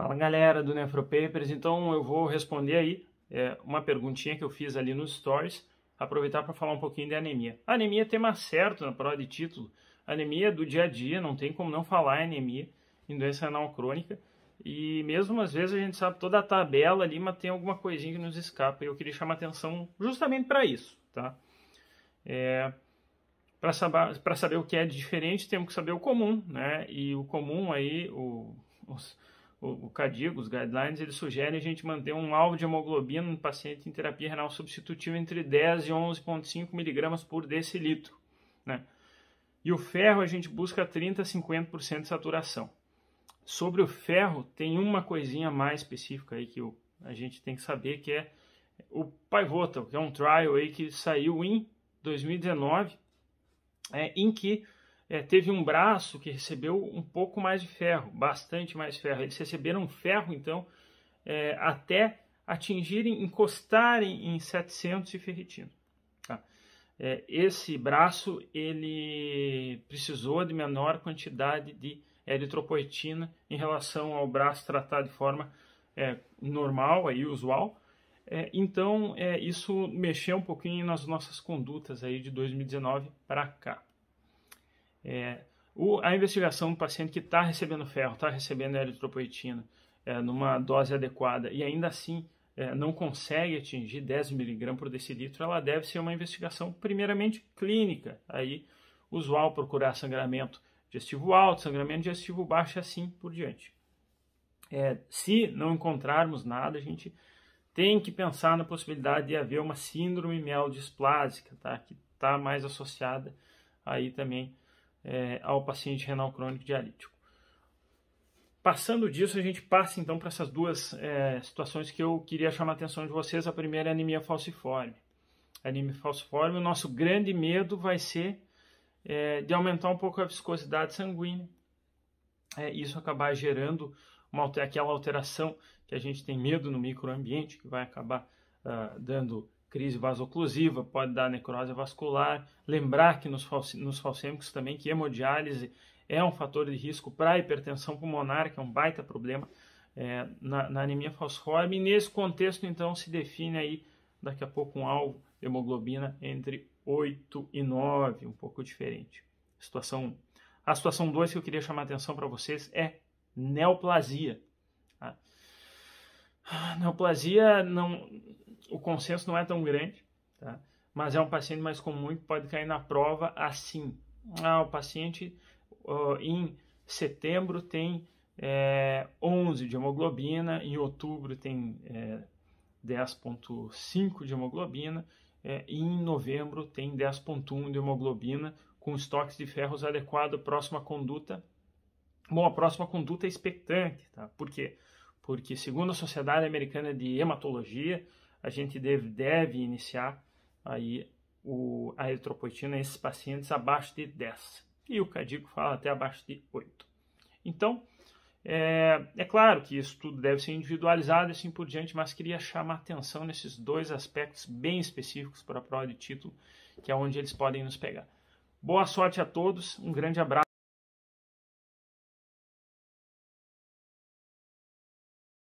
Fala galera do Nefropapers, então eu vou responder aí é, uma perguntinha que eu fiz ali nos stories, aproveitar para falar um pouquinho de anemia. A anemia é tema certo na prova de título, anemia do dia a dia, não tem como não falar anemia em doença renal crônica, e mesmo às vezes a gente sabe toda a tabela ali, mas tem alguma coisinha que nos escapa, e eu queria chamar atenção justamente para isso, tá? É, para saber, saber o que é diferente, temos que saber o comum, né? E o comum aí, o, os, o, o CADIGO, os guidelines, eles sugerem a gente manter um alvo de hemoglobina no paciente em terapia renal substitutiva entre 10 e 11,5 miligramas por decilitro. Né? E o ferro a gente busca 30 a 50% de saturação. Sobre o ferro, tem uma coisinha mais específica aí que a gente tem que saber, que é o Pivotal, que é um trial aí que saiu em 2019, é, em que é, teve um braço que recebeu um pouco mais de ferro, bastante mais ferro. Eles receberam ferro, então, é, até atingirem, encostarem em 700 de ferritina. Tá? É, esse braço ele precisou de menor quantidade de eritropoetina em relação ao braço tratado de forma é, normal, aí, usual, é, então, é, isso mexeu um pouquinho nas nossas condutas aí de 2019 para cá. É, o, a investigação do paciente que está recebendo ferro, está recebendo eritropoetina é, numa dose adequada e ainda assim é, não consegue atingir 10 mg por decilitro, ela deve ser uma investigação primeiramente clínica, aí usual procurar sangramento digestivo alto, sangramento digestivo baixo e assim por diante. É, se não encontrarmos nada, a gente tem que pensar na possibilidade de haver uma síndrome mielodisplásica, tá? que está mais associada aí também é, ao paciente renal crônico dialítico. Passando disso, a gente passa então para essas duas é, situações que eu queria chamar a atenção de vocês. A primeira é a anemia falciforme. A anemia falciforme, o nosso grande medo vai ser é, de aumentar um pouco a viscosidade sanguínea. É, isso acabar gerando uma, aquela alteração que a gente tem medo no microambiente, que vai acabar uh, dando crise vasoclusiva, pode dar necrose vascular. Lembrar que nos, nos falcêmicos também que hemodiálise é um fator de risco para hipertensão pulmonar, que é um baita problema é, na, na, anemia falciforme. E nesse contexto, então, se define aí daqui a pouco um alvo hemoglobina entre 8 e 9, um pouco diferente. Situação 1. A situação 2 que eu queria chamar a atenção para vocês é neoplasia. Tá? Neoplasia não, consenso não é tão grande, tá? mas é um paciente mais comum que pode cair na prova assim. Ah, o paciente uh, em setembro tem é, eh, 11 de hemoglobina, em outubro tem é, eh, 10,5 de hemoglobina é, e em novembro tem 10,1 de hemoglobina com estoques de ferros adequado à próxima conduta. Bom, a próxima conduta é expectante, tá? Por quê? Porque, segundo a Sociedade Americana de Hematologia, a gente deve, deve iniciar aí o, a eritropoetina nesses pacientes abaixo de 10. E o Cadico fala até abaixo de 8. Então, é, é, claro que isso tudo deve ser individualizado e assim por diante, mas queria chamar atenção nesses dois aspectos bem específicos para a prova de título, que é onde eles podem nos pegar. Boa sorte a todos, um grande abraço.